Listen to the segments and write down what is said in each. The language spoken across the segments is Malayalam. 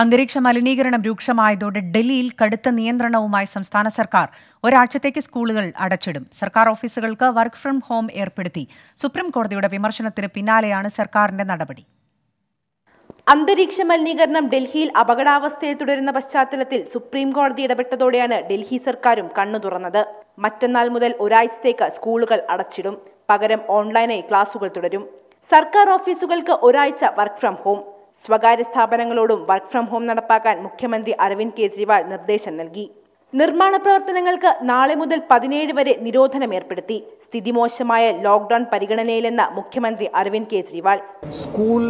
അന്തരീക്ഷ മലിനീകരണം രൂക്ഷമായതോടെ ഡൽഹിയിൽ കടുത്ത നിയന്ത്രണവുമായി സംസ്ഥാന സർക്കാർ ഒരാഴ്ചത്തേക്ക് സ്കൂളുകൾ അടച്ചിടും സർക്കാർ ഓഫീസുകൾക്ക് വർക്ക് ഫ്രം ഹോം ഏർപ്പെടുത്തി സുപ്രീം കോടതിയുടെ വിമർശനത്തിന് പിന്നാലെയാണ് സർക്കാരിന്റെ നടപടി അന്തരീക്ഷ മലിനീകരണം ഡൽഹിയിൽ അപകടാവസ്ഥയിൽ തുടരുന്ന പശ്ചാത്തലത്തിൽ സുപ്രീം കോടതി ഇടപെട്ടതോടെയാണ് ഡൽഹി സർക്കാരും കണ്ണു തുറന്നത് മറ്റന്നാൾ മുതൽ ഒരാഴ്ചത്തേക്ക് സ്കൂളുകൾ അടച്ചിടും പകരം ഓൺലൈനായി ക്ലാസുകൾ തുടരും സർക്കാർ ഓഫീസുകൾക്ക് ഒരാഴ്ച വർക്ക് ഫ്രം ഹോം स्वकारी स्थापना वर्क फ्रम होम मुख्यमंत्री अरविंद केज्रीवा निर्देश नल्कि निर्माण प्रवर्त नाला पदे निरोधनमेर्पति स्थिति मोशा लॉकडउ परगणन मुख्यमंत्री अरविंद केजरीवाल स्कूल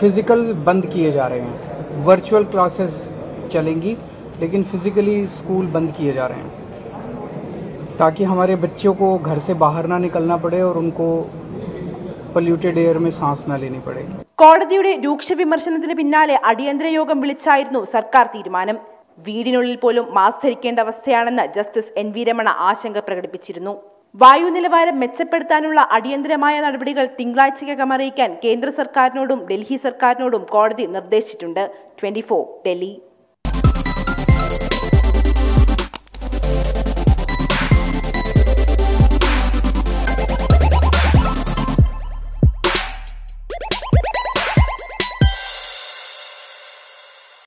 फिजिकल बंद किए जा रहे हैं वर्चुअल क्लासेस चलेंगी लेकिन फिजिकली स्कूल बंद किए जा रहे हैं ताकि हमारे बच्चों को घर से बाहर ना निकलना पड़े और उनको पोल्यूटेड एयर में सांस ना लेनी पड़ेगी കോടതിയുടെ രൂക്ഷ വിമർശനത്തിന് പിന്നാലെ അടിയന്തര യോഗം വിളിച്ചായിരുന്നു സർക്കാർ തീരുമാനം വീടിനുള്ളിൽ പോലും മാസ്ക് ധരിക്കേണ്ട അവസ്ഥയാണെന്ന് ജസ്റ്റിസ് എൻ വി രമണ ആശങ്ക പ്രകടിപ്പിച്ചിരുന്നു വായു നിലവാരം മെച്ചപ്പെടുത്താനുള്ള അടിയന്തരമായ നടപടികൾ തിങ്കളാഴ്ചയ്ക്കകം അറിയിക്കാൻ കേന്ദ്ര സർക്കാരിനോടും ഡൽഹി സർക്കാരിനോടും കോടതി നിർദ്ദേശിച്ചിട്ടുണ്ട് ട്വന്റി ഡൽഹി